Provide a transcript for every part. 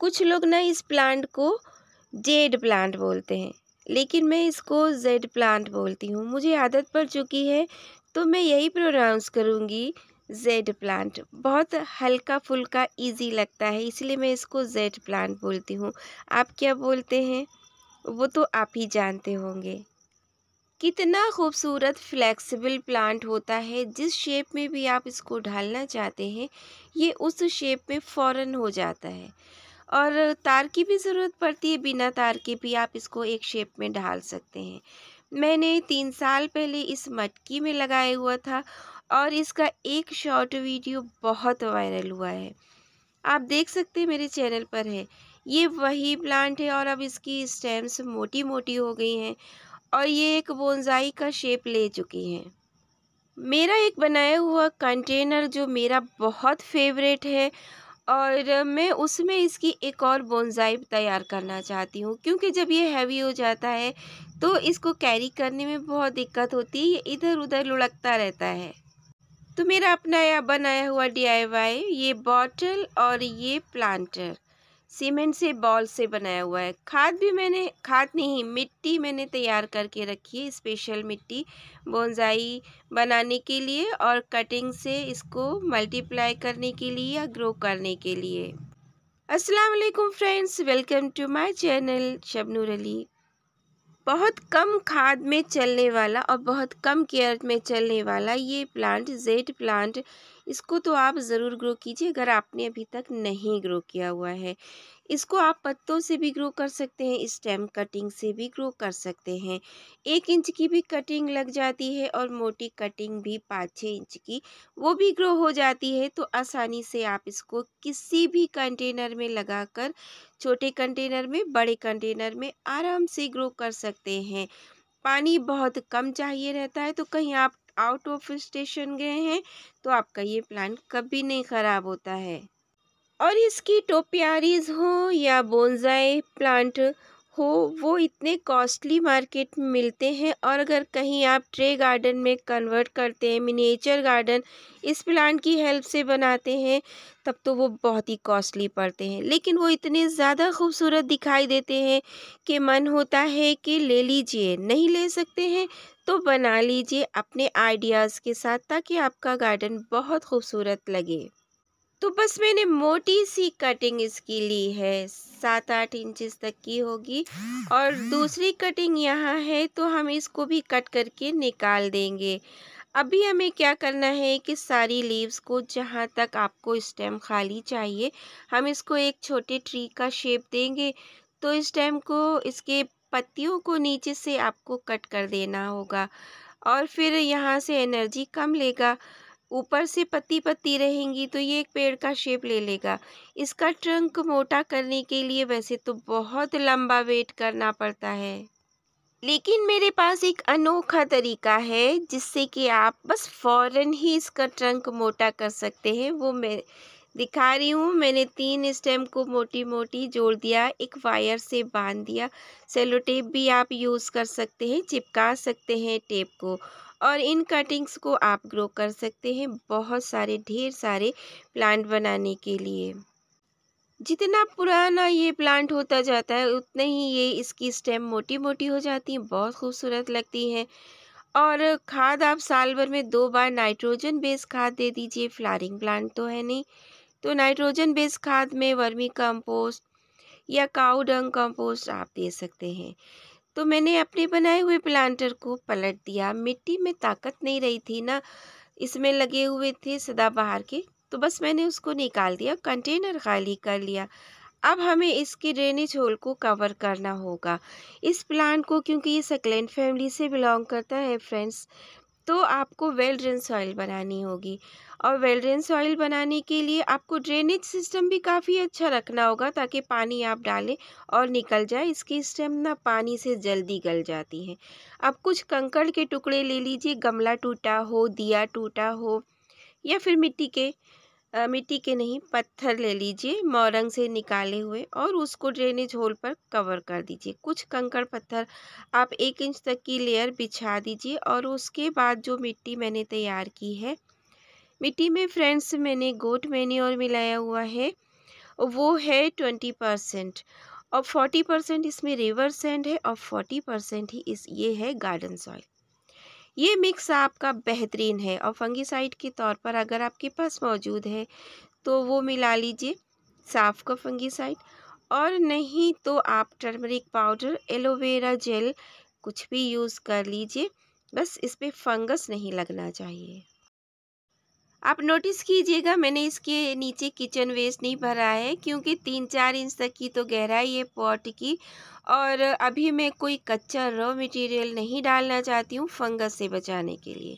कुछ लोग ना इस प्लांट को जेड प्लांट बोलते हैं लेकिन मैं इसको जेड प्लांट बोलती हूँ मुझे आदत पड़ चुकी है तो मैं यही प्रोनाउंस करूँगी जेड प्लांट बहुत हल्का फुल्का इजी लगता है इसलिए मैं इसको जेड प्लांट बोलती हूँ आप क्या बोलते हैं वो तो आप ही जानते होंगे कितना खूबसूरत फ्लेक्सिबल प्लांट होता है जिस शेप में भी आप इसको ढालना चाहते हैं ये उस शेप में फ़ौरन हो जाता है और तार की भी ज़रूरत पड़ती है बिना तार के भी आप इसको एक शेप में ढाल सकते हैं मैंने तीन साल पहले इस मटकी में लगाया हुआ था और इसका एक शॉर्ट वीडियो बहुत वायरल हुआ है आप देख सकते हैं मेरे चैनल पर है ये वही प्लांट है और अब इसकी स्टेम्स मोटी मोटी हो गई हैं और ये एक बोनजाई का शेप ले चुकी हैं मेरा एक बनाया हुआ कंटेनर जो मेरा बहुत फेवरेट है और मैं उसमें इसकी एक और बोनजाइब तैयार करना चाहती हूँ क्योंकि जब ये हैवी हो जाता है तो इसको कैरी करने में बहुत दिक्कत होती है ये इधर उधर लुढ़कता रहता है तो मेरा अपना या बनाया हुआ डी ये बॉटल और ये प्लांटर सीमेंट से बॉल से बनाया हुआ है खाद भी मैंने खाद नहीं मिट्टी मैंने तैयार करके रखी है स्पेशल मिट्टी बोनजाई बनाने के लिए और कटिंग से इसको मल्टीप्लाई करने के लिए या ग्रो करने के लिए अस्सलाम वालेकुम friends welcome to my channel Shabnoor Ali बहुत कम खाद में चलने वाला और बहुत कम केयर में चलने वाला ये प्लांट जेड प्लांट इसको तो आप ज़रूर ग्रो कीजिए अगर आपने अभी तक नहीं ग्रो किया हुआ है इसको आप पत्तों से भी ग्रो कर सकते हैं स्टेम कटिंग से भी ग्रो कर सकते हैं एक इंच की भी कटिंग लग जाती है और मोटी कटिंग भी पाँच छः इंच की वो भी ग्रो हो जाती है तो आसानी से आप इसको किसी भी कंटेनर में लगाकर छोटे कंटेनर में बड़े कंटेनर में आराम से ग्रो कर सकते हैं पानी बहुत कम चाहिए रहता है तो कहीं आप आउट ऑफ स्टेशन गए हैं तो आपका ये प्लांट कभी नहीं ख़राब होता है और इसकी टोपियारीज हो या बोनजाई प्लांट हो वो इतने कॉस्टली मार्केट में मिलते हैं और अगर कहीं आप ट्रे गार्डन में कन्वर्ट करते हैं मिनिएचर गार्डन इस प्लांट की हेल्प से बनाते हैं तब तो वो बहुत ही कॉस्टली पड़ते हैं लेकिन वो इतने ज़्यादा खूबसूरत दिखाई देते हैं कि मन होता है कि ले लीजिए नहीं ले सकते हैं तो बना लीजिए अपने आइडियाज़ के साथ ताकि आपका गार्डन बहुत खूबसूरत लगे तो बस मैंने मोटी सी कटिंग इसकी ली है सात आठ इंचेस तक की होगी और दूसरी कटिंग यहाँ है तो हम इसको भी कट करके निकाल देंगे अभी हमें क्या करना है कि सारी लीव्स को जहाँ तक आपको स्टेम खाली चाहिए हम इसको एक छोटे ट्री का शेप देंगे तो स्टेम को इसके पत्तियों को नीचे से आपको कट कर देना होगा और फिर यहाँ से एनर्जी कम लेगा ऊपर से पत्ती पत्ती रहेंगी तो ये एक पेड़ का शेप ले लेगा इसका ट्रंक मोटा करने के लिए वैसे तो बहुत लंबा वेट करना पड़ता है लेकिन मेरे पास एक अनोखा तरीका है जिससे कि आप बस फ़ौरन ही इसका ट्रंक मोटा कर सकते हैं वो मैं दिखा रही हूँ मैंने तीन स्टेम को मोटी मोटी जोड़ दिया एक वायर से बांध दिया सेलो टेप भी आप यूज़ कर सकते हैं चिपका सकते हैं टेप को और इन कटिंग्स को आप ग्रो कर सकते हैं बहुत सारे ढेर सारे प्लांट बनाने के लिए जितना पुराना ये प्लांट होता जाता है उतना ही ये इसकी स्टेम मोटी मोटी हो जाती है बहुत खूबसूरत लगती है और खाद आप साल भर में दो बार नाइट्रोजन बेस खाद दे दीजिए फ्लारिंग प्लांट तो है नहीं तो नाइट्रोजन बेस खाद में वर्मी कंपोस्ट या काउडंग कंपोस्ट आप दे सकते हैं तो मैंने अपने बनाए हुए प्लांटर को पलट दिया मिट्टी में ताकत नहीं रही थी ना इसमें लगे हुए थे सदाबहार के तो बस मैंने उसको निकाल दिया कंटेनर खाली कर लिया अब हमें इसके ड्रेनेज होल को कवर करना होगा इस प्लांट को क्योंकि ये सकलेंट फैमिली से बिलोंग करता है फ्रेंड्स तो आपको वेल ड्रेन सॉइल बनानी होगी और वेल ड्रेन सॉइल बनाने के लिए आपको ड्रेनेज सिस्टम भी काफ़ी अच्छा रखना होगा ताकि पानी आप डालें और निकल जाए इसकी स्टेम ना पानी से जल्दी गल जाती है आप कुछ कंकड़ के टुकड़े ले लीजिए गमला टूटा हो दिया टूटा हो या फिर मिट्टी के मिट्टी के नहीं पत्थर ले लीजिए मोरंग से निकाले हुए और उसको ड्रेनेज होल पर कवर कर दीजिए कुछ कंकड़ पत्थर आप एक इंच तक की लेयर बिछा दीजिए और उसके बाद जो मिट्टी मैंने तैयार की है मिट्टी में फ्रेंड्स मैंने गोट और मिलाया हुआ है वो है ट्वेंटी परसेंट और फोर्टी परसेंट इसमें रिवर सेंड है और फोर्टी परसेंट ही इस ये है गार्डन सॉइल ये मिक्स आपका बेहतरीन है और फंगिसाइड के तौर पर अगर आपके पास मौजूद है तो वो मिला लीजिए साफ का फंगिसाइड और नहीं तो आप टर्मरिक पाउडर एलोवेरा जेल कुछ भी यूज़ कर लीजिए बस इस पर फंगस नहीं लगना चाहिए आप नोटिस कीजिएगा मैंने इसके नीचे किचन वेस्ट नहीं भरा है क्योंकि तीन चार इंच तक की तो गहराई है पॉट की और अभी मैं कोई कच्चा रॉ मटेरियल नहीं डालना चाहती हूँ फंगस से बचाने के लिए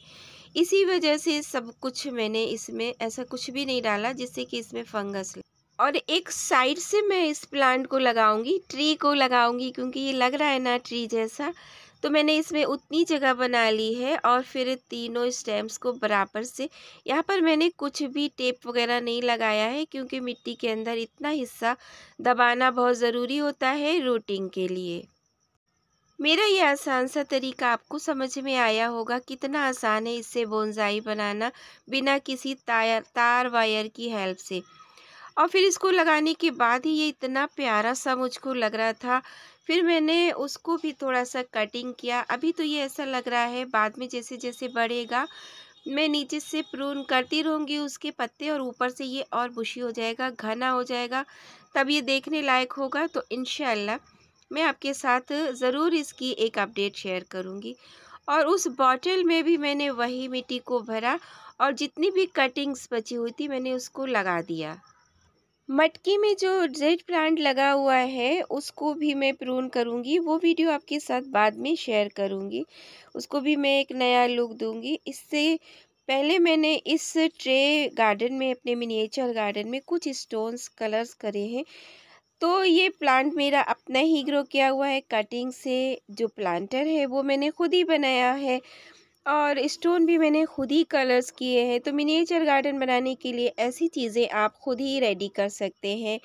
इसी वजह से सब कुछ मैंने इसमें ऐसा कुछ भी नहीं डाला जिससे कि इसमें फंगस और एक साइड से मैं इस प्लांट को लगाऊंगी ट्री को लगाऊंगी क्योंकि ये लग रहा है ना ट्री जैसा तो मैंने इसमें उतनी जगह बना ली है और फिर तीनों स्टेम्स को बराबर से यहाँ पर मैंने कुछ भी टेप वगैरह नहीं लगाया है क्योंकि मिट्टी के अंदर इतना हिस्सा दबाना बहुत ज़रूरी होता है रूटिंग के लिए मेरा ये आसान सा तरीका आपको समझ में आया होगा कितना आसान है इससे बोनजाई बनाना बिना किसी तार तार वायर की हेल्प से और फिर इसको लगाने के बाद ही ये इतना प्यारा सा मुझको लग रहा था फिर मैंने उसको भी थोड़ा सा कटिंग किया अभी तो ये ऐसा लग रहा है बाद में जैसे जैसे बढ़ेगा मैं नीचे से प्रून करती रहूँगी उसके पत्ते और ऊपर से ये और बुशी हो जाएगा घना हो जाएगा तब ये देखने लायक होगा तो इन मैं आपके साथ ज़रूर इसकी एक अपडेट शेयर करूँगी और उस बॉटल में भी मैंने वही मिट्टी को भरा और जितनी भी कटिंग्स बची हुई थी मैंने उसको लगा दिया मटकी में जो जेड प्लांट लगा हुआ है उसको भी मैं प्रून करूँगी वो वीडियो आपके साथ बाद में शेयर करूँगी उसको भी मैं एक नया लुक दूँगी इससे पहले मैंने इस ट्रे गार्डन में अपने मिनिएचर गार्डन में कुछ स्टोन्स कलर्स करे हैं तो ये प्लांट मेरा अपना ही ग्रो किया हुआ है कटिंग से जो प्लांटर है वो मैंने खुद ही बनाया है और स्टोन भी मैंने खुद ही कलर्स किए हैं तो मिनीचर गार्डन बनाने के लिए ऐसी चीज़ें आप खुद ही रेडी कर सकते हैं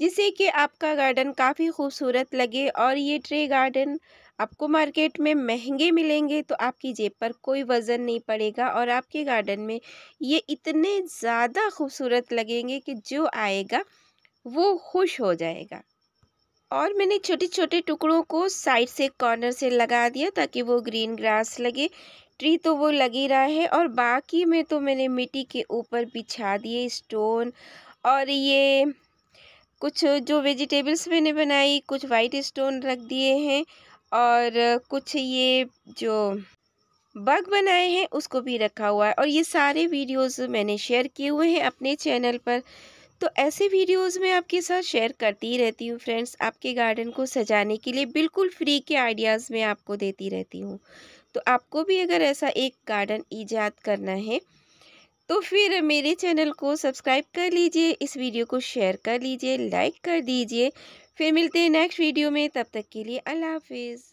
जिससे कि आपका गार्डन काफ़ी खूबसूरत लगे और ये ट्रे गार्डन आपको मार्केट में महंगे मिलेंगे तो आपकी जेब पर कोई वज़न नहीं पड़ेगा और आपके गार्डन में ये इतने ज़्यादा खूबसूरत लगेंगे कि जो आएगा वो खुश हो जाएगा और मैंने छोटे छोटे टुकड़ों को साइड से कॉर्नर से लगा दिया ताकि वो ग्रीन ग्रास लगे मिस्ट्री तो वो लग ही रहा है और बाकी में तो मैंने मिट्टी के ऊपर बिछा दिए स्टोन और ये कुछ जो वेजिटेबल्स मैंने बनाई कुछ वाइट स्टोन रख दिए हैं और कुछ ये जो बग बनाए हैं उसको भी रखा हुआ है और ये सारे वीडियोस मैंने शेयर किए हुए हैं अपने चैनल पर तो ऐसे वीडियोस में आपके साथ शेयर करती रहती हूँ फ्रेंड्स आपके गार्डन को सजाने के लिए बिल्कुल फ्री के आइडियाज़ में आपको देती रहती हूँ तो आपको भी अगर ऐसा एक गार्डन ईजाद करना है तो फिर मेरे चैनल को सब्सक्राइब कर लीजिए इस वीडियो को शेयर कर लीजिए लाइक कर दीजिए फिर मिलते हैं नेक्स्ट वीडियो में तब तक के लिए अल्लाह हाफिज़